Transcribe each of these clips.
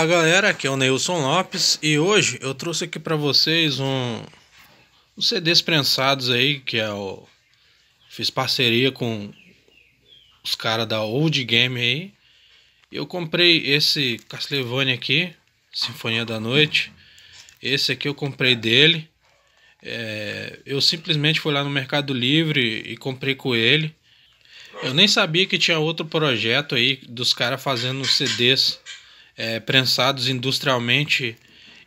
Fala galera, aqui é o Neilson Lopes e hoje eu trouxe aqui para vocês um, um CDs prensados aí que é o fiz parceria com os caras da Old Game aí. Eu comprei esse Castlevania aqui, Sinfonia da Noite. Esse aqui eu comprei dele. É, eu simplesmente fui lá no Mercado Livre e comprei com ele. Eu nem sabia que tinha outro projeto aí dos caras fazendo CDs é, prensados industrialmente,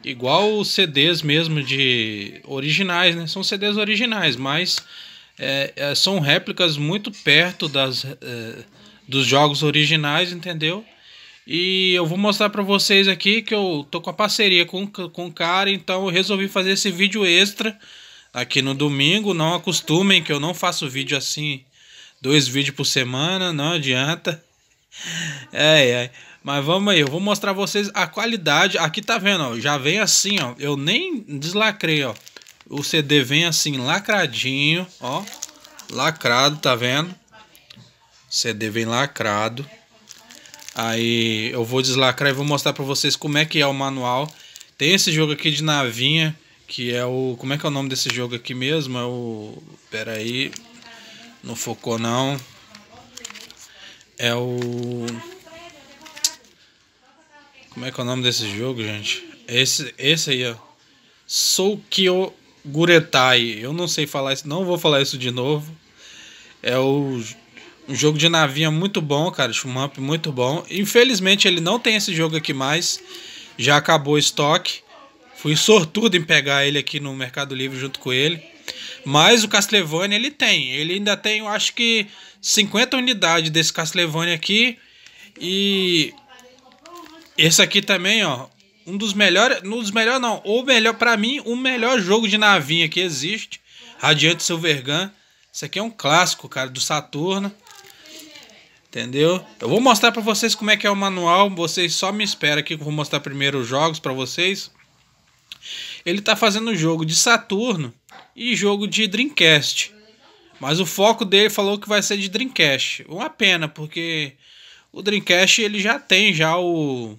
igual os CDs mesmo de originais, né? São CDs originais, mas é, é, são réplicas muito perto das, é, dos jogos originais, entendeu? E eu vou mostrar para vocês aqui que eu tô com a parceria com, com o cara, então eu resolvi fazer esse vídeo extra aqui no domingo. Não acostumem que eu não faço vídeo assim, dois vídeos por semana, não adianta. É, é. Mas vamos aí, eu vou mostrar vocês a qualidade. Aqui tá vendo, ó, já vem assim, ó. Eu nem deslacrei, ó. O CD vem assim, lacradinho, ó. Lacrado, tá vendo? CD vem lacrado. Aí eu vou deslacrar e vou mostrar pra vocês como é que é o manual. Tem esse jogo aqui de navinha, que é o... Como é que é o nome desse jogo aqui mesmo? É o... Pera aí. Não focou não. É o... Como é que é o nome desse jogo, gente? Esse, esse aí, ó. Soukyo Guretai. Eu não sei falar isso, não vou falar isso de novo. É o, um jogo de navinha muito bom, cara. Shmup muito bom. Infelizmente ele não tem esse jogo aqui mais. Já acabou o estoque. Fui sortudo em pegar ele aqui no Mercado Livre junto com ele. Mas o Castlevania ele tem. Ele ainda tem, eu acho que 50 unidades desse Castlevania aqui. E esse aqui também, ó. Um dos melhores. Um dos melhores, não. Ou melhor, para mim, o melhor jogo de navinha que existe. Radiante Silvergun. esse aqui é um clássico, cara, do Saturno. Entendeu? Eu vou mostrar para vocês como é que é o manual. Vocês só me esperam aqui que eu vou mostrar primeiro os jogos para vocês. Ele tá fazendo jogo de Saturno e jogo de Dreamcast. Mas o foco dele falou que vai ser de Dreamcast. Uma pena, porque o Dreamcast ele já tem já o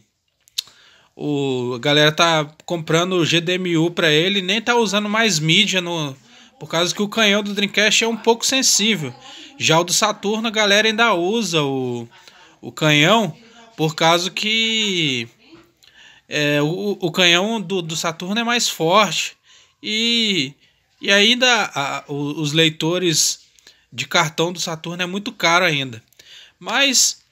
o, a galera tá comprando GDMU para ele nem tá usando mais mídia no. Por causa que o canhão do Dreamcast é um pouco sensível. Já o do Saturno a galera ainda usa o, o canhão. Por causa que é, o, o canhão do, do Saturno é mais forte. E, e ainda a, os leitores de cartão do Saturno é muito caro ainda. Mas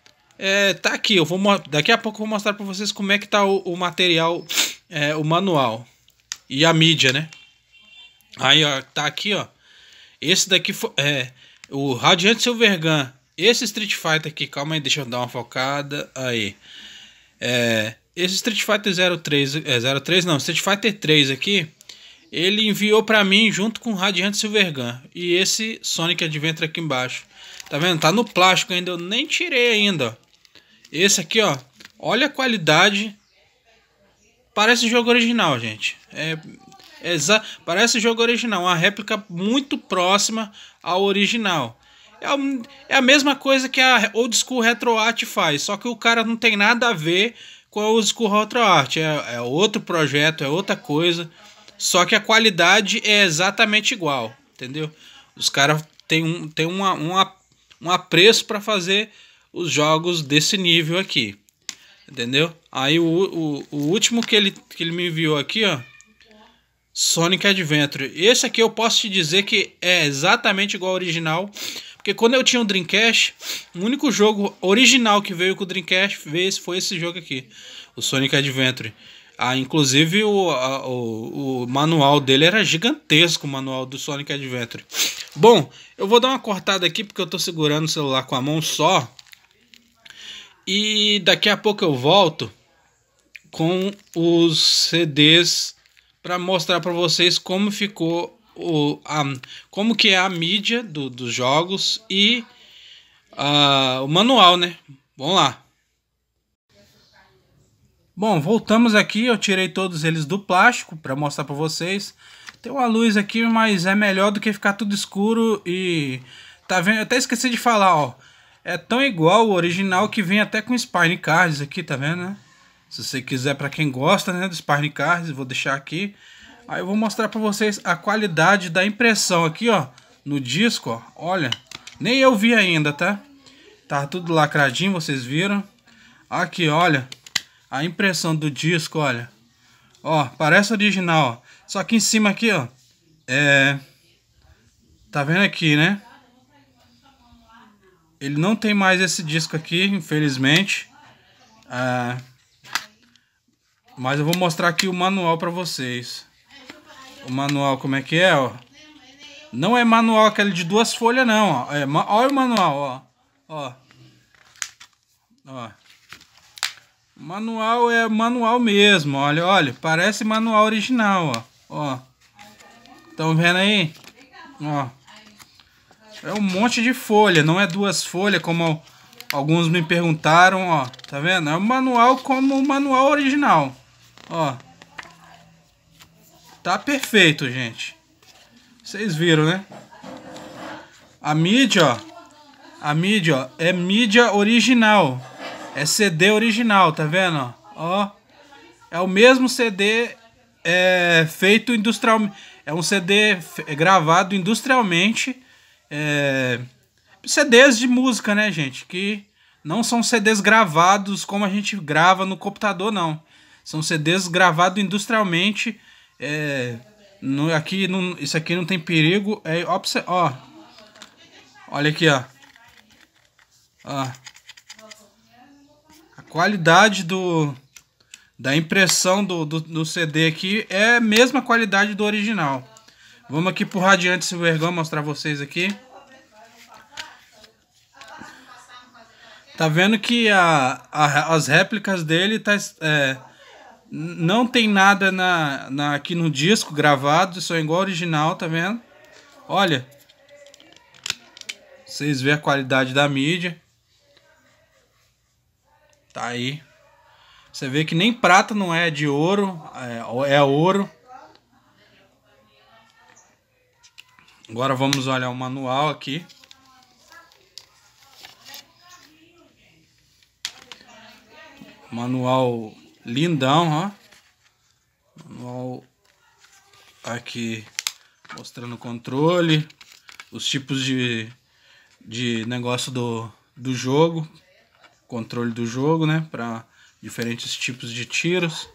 é, tá aqui. Eu vou daqui a pouco eu vou mostrar para vocês como é que tá o, o material, é, o manual e a mídia, né? Aí ó, tá aqui ó. Esse daqui foi é, o Radiante Silvergun. Esse Street Fighter aqui, calma aí, deixa eu dar uma focada aí. É, esse Street Fighter 03, é, 03 não, Street Fighter 3 aqui, ele enviou para mim junto com o Radiante Silvergun e esse Sonic Adventure aqui embaixo. Tá vendo? Tá no plástico ainda, eu nem tirei ainda. Esse aqui, ó. Olha a qualidade. Parece jogo original, gente. É, é parece jogo original. Uma réplica muito próxima ao original. É, é a mesma coisa que a Old School Retro Art faz. Só que o cara não tem nada a ver com a Old School Retro Art. É, é outro projeto, é outra coisa. Só que a qualidade é exatamente igual, entendeu? Os caras têm um, tem uma, uma, um apreço para fazer os jogos desse nível aqui. Entendeu? Aí o, o, o último que ele, que ele me enviou aqui, ó. Sonic Adventure. Esse aqui eu posso te dizer que é exatamente igual ao original. Porque quando eu tinha o um Dreamcast, o único jogo original que veio com o Dreamcast foi esse jogo aqui. O Sonic Adventure. Ah, inclusive o, a, o, o, manual dele era gigantesco, o manual do Sonic Adventure. Bom, eu vou dar uma cortada aqui porque eu tô segurando o celular com a mão só. E daqui a pouco eu volto com os CDs para mostrar para vocês como ficou o a, como que é a mídia do, dos jogos e o manual, né? Vamos lá. Bom, voltamos aqui. Eu tirei todos eles do plástico para mostrar para vocês. Tem uma luz aqui, mas é melhor do que ficar tudo escuro e tá vendo? Eu até esqueci de falar, ó. É tão igual o original que vem até com Spine Cards aqui, tá vendo, né? Se você quiser, para quem gosta, né, do Spine Cards, vou deixar aqui. Aí eu vou mostrar para vocês a qualidade da impressão aqui, ó, no disco, ó. Olha, nem eu vi ainda, tá? Tá tudo lacradinho, vocês viram? Aqui, olha, a impressão do disco, olha. Ó, parece original, ó. Só que em cima aqui, ó, é... Tá vendo aqui, né? Ele não tem mais esse disco aqui, infelizmente. É, mas eu vou mostrar aqui o manual para vocês. O manual como é que é, ó. Não é manual aquele de duas folhas, não. Ó. É, olha o manual, ó. Ó. ó. Manual é manual mesmo, olha, olha. Parece manual original, ó. Ó. Estão vendo aí? Ó. É um monte de folha, não é duas folhas como alguns me perguntaram, ó. Tá vendo? É um manual como o manual original. Ó. Tá perfeito, gente. Vocês viram, né? A mídia, ó. A mídia, ó, é mídia original. É CD original, tá vendo? Ó. É o mesmo CD é, feito industrialmente. É um CD é gravado industrialmente é, CDs de música, né, gente? Que não são CDs gravados como a gente grava no computador, não. São CDs gravados industrialmente. É, no, aqui, no, isso aqui não tem perigo. É, ó, ó, olha aqui, ó. ó. A qualidade do da impressão do, do, do CD aqui é a mesma qualidade do original. Vamos aqui pro radiante esse vergão, mostrar vocês aqui. Tá vendo que a, a as réplicas dele tá, é, não tem nada na, na, aqui no disco gravado, só igual ao original, tá vendo? Olha, vocês vê a qualidade da mídia. Tá aí. Você vê que nem prata não é de ouro, é, é ouro. Agora vamos olhar o manual aqui. Manual lindão, ó. Manual aqui mostrando o controle, os tipos de, de negócio do, do jogo, controle do jogo, né? Para diferentes tipos de tiros.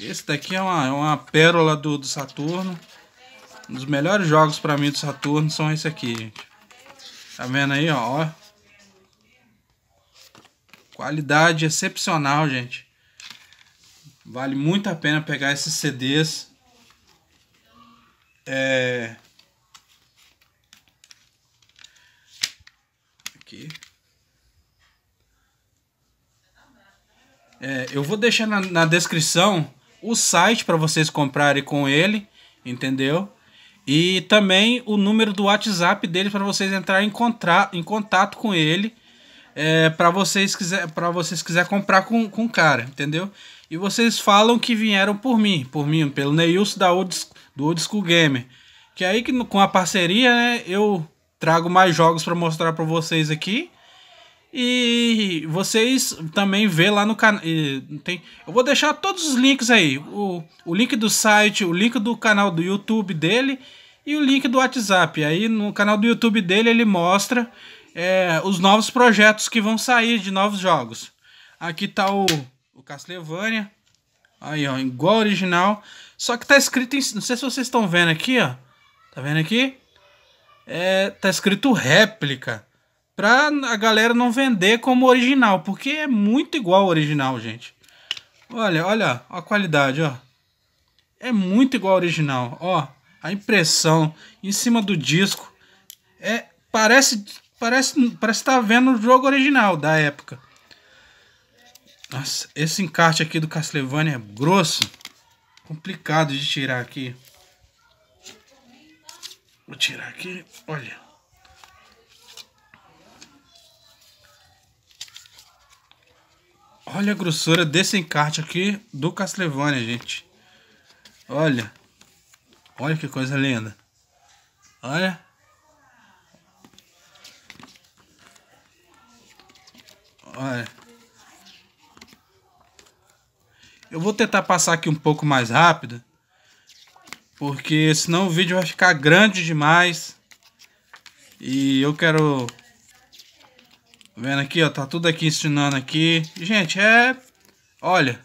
Esse daqui é uma, é uma pérola do, do Saturno. Um dos melhores jogos para mim do Saturno são esse aqui, gente. Tá vendo aí, ó. Qualidade excepcional, gente. Vale muito a pena pegar esses CDs. É... Aqui. É, eu vou deixar na, na descrição o site para vocês comprarem com ele, entendeu? E também o número do WhatsApp dele para vocês entrarem em, em contato com ele. É, para vocês quiser para vocês quiser comprar com, com o cara, entendeu? E vocês falam que vieram por mim, por mim, pelo Neilson da Old, do Old School Gamer. Que é aí que com a parceria, né, eu trago mais jogos para mostrar para vocês aqui e vocês também vê lá no canal. Eu vou deixar todos os links aí: o, o link do site, o link do canal do YouTube dele e o link do WhatsApp. Aí no canal do YouTube dele ele mostra é, os novos projetos que vão sair de novos jogos. Aqui tá o, o Castlevania. Aí, ó, igual original. Só que tá escrito em. Não sei se vocês estão vendo aqui, ó. Tá vendo aqui? É, tá escrito réplica. Pra a galera não vender como original, porque é muito igual ao original, gente. Olha, olha a qualidade, ó. É muito igual ao original, ó. A impressão em cima do disco é parece parece parece estar tá vendo o jogo original da época. Nossa, esse encarte aqui do Castlevania é grosso. Complicado de tirar aqui. Vou tirar aqui, olha. Olha a grossura desse encarte aqui do Castlevania, gente. Olha. Olha que coisa linda. Olha. Olha. Eu vou tentar passar aqui um pouco mais rápido. Porque senão o vídeo vai ficar grande demais. E eu quero vendo aqui, ó, tá tudo aqui ensinando aqui. Gente, é... Olha,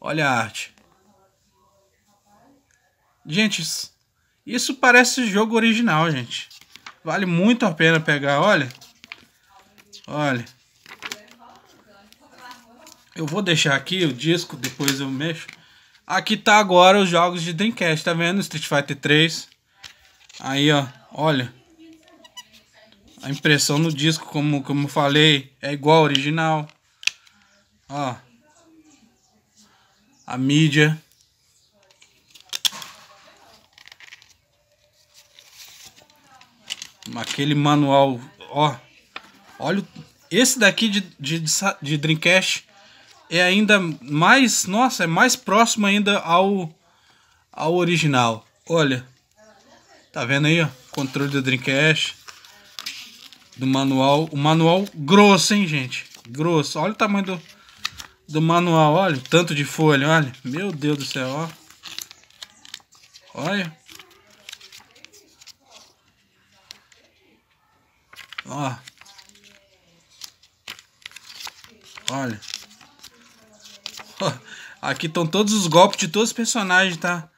olha a arte. Gente, isso parece jogo original, gente. Vale muito a pena pegar, olha. Olha. Eu vou deixar aqui o disco, depois eu mexo. Aqui tá agora os jogos de Dreamcast, tá vendo? Street Fighter 3. Aí, ó, olha. A impressão no disco, como, como eu falei, é igual ao original. Ó. A mídia. Aquele manual, ó. Olha, esse daqui de, de, de Dreamcast é ainda mais, nossa, é mais próximo ainda ao, ao original. Olha, tá vendo aí, ó, controle do Dreamcast do manual. O manual grosso, hein, gente? Grosso. Olha o tamanho do, do manual, olha. O tanto de folha, olha. Meu Deus do céu, ó. Olha. Ó. Olha. Aqui estão todos os golpes de todos os personagens, tá?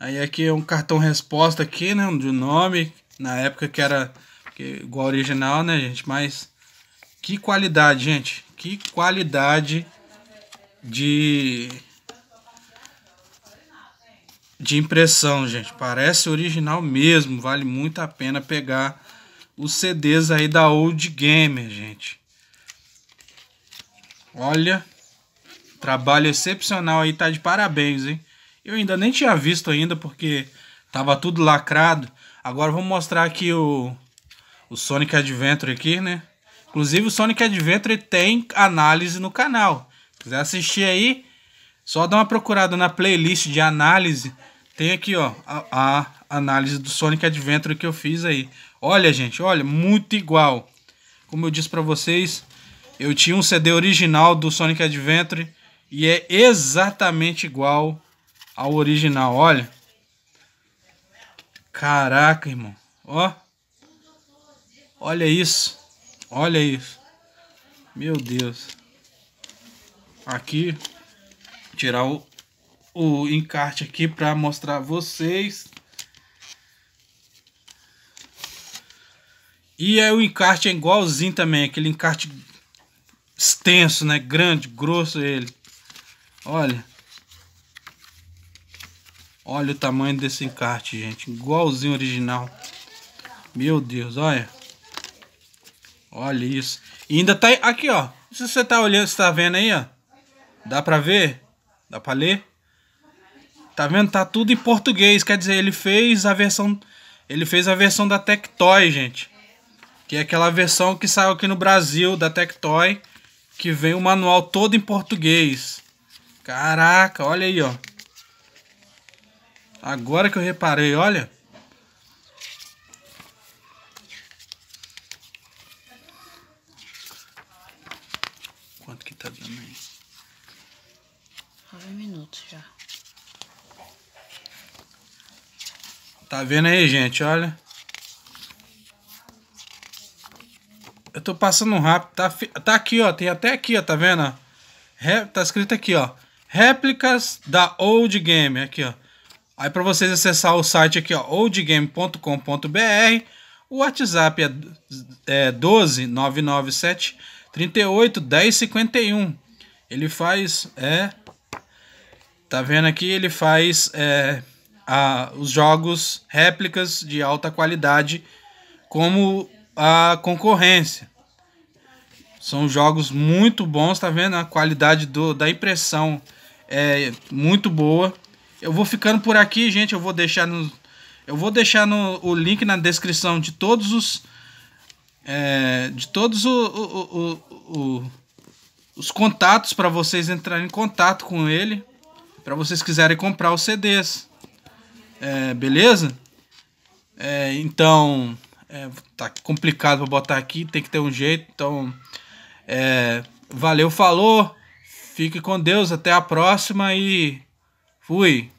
Aí aqui é um cartão resposta aqui, né? De nome. Na época que era porque igual ao original, né, gente? Mas que qualidade, gente. Que qualidade de de impressão, gente. Parece original mesmo. Vale muito a pena pegar os CDs aí da Old Gamer, gente. Olha, trabalho excepcional aí, tá de parabéns, hein? Eu ainda nem tinha visto ainda porque tava tudo lacrado. Agora vou mostrar aqui o o Sonic Adventure aqui, né? Inclusive o Sonic Adventure tem análise no canal. Se quiser assistir aí, só dá uma procurada na playlist de análise. Tem aqui, ó, a, a análise do Sonic Adventure que eu fiz aí. Olha, gente, olha, muito igual. Como eu disse para vocês, eu tinha um CD original do Sonic Adventure e é exatamente igual ao original, olha. Caraca, irmão. Ó. Olha isso. Olha isso. Meu Deus. Aqui. Tirar o, o encarte aqui para mostrar a vocês. E aí é, o encarte é igualzinho também. Aquele encarte extenso, né? Grande, grosso ele. Olha. Olha o tamanho desse encarte, gente. Igualzinho original. Meu Deus, olha. Olha isso. E ainda tá aqui, ó. Se você tá olhando, você tá vendo aí, ó. Dá pra ver? Dá pra ler? Tá vendo? Tá tudo em português. Quer dizer, ele fez a versão... Ele fez a versão da Tectoy, gente. Que é aquela versão que saiu aqui no Brasil, da Tectoy. Que vem o manual todo em português. Caraca, olha aí, ó. Agora que eu reparei, olha. Nove minutos já. Tá vendo aí, gente? Olha. Eu tô passando rápido. Tá, tá aqui, ó. Tem até aqui, ó. Tá vendo? Ré, tá escrito aqui, ó. Réplicas da Old Game. Aqui, ó. Aí para vocês acessar o site aqui, ó. oldgame.com.br. O WhatsApp é, é 12 38, 10, 51. Ele faz. É, tá vendo aqui? Ele faz é, a, os jogos réplicas de alta qualidade como a concorrência. São jogos muito bons, tá vendo? A qualidade do, da impressão é muito boa. Eu vou ficando por aqui, gente. Eu vou deixar no, eu vou deixar no, o link na descrição de todos os é, de todos o, o, o, os contatos para vocês entrarem em contato com ele, para vocês quiserem comprar os CDs, é, beleza? É, então, é, tá complicado para botar aqui, tem que ter um jeito. Então, é, valeu, falou, fique com Deus, até a próxima e fui.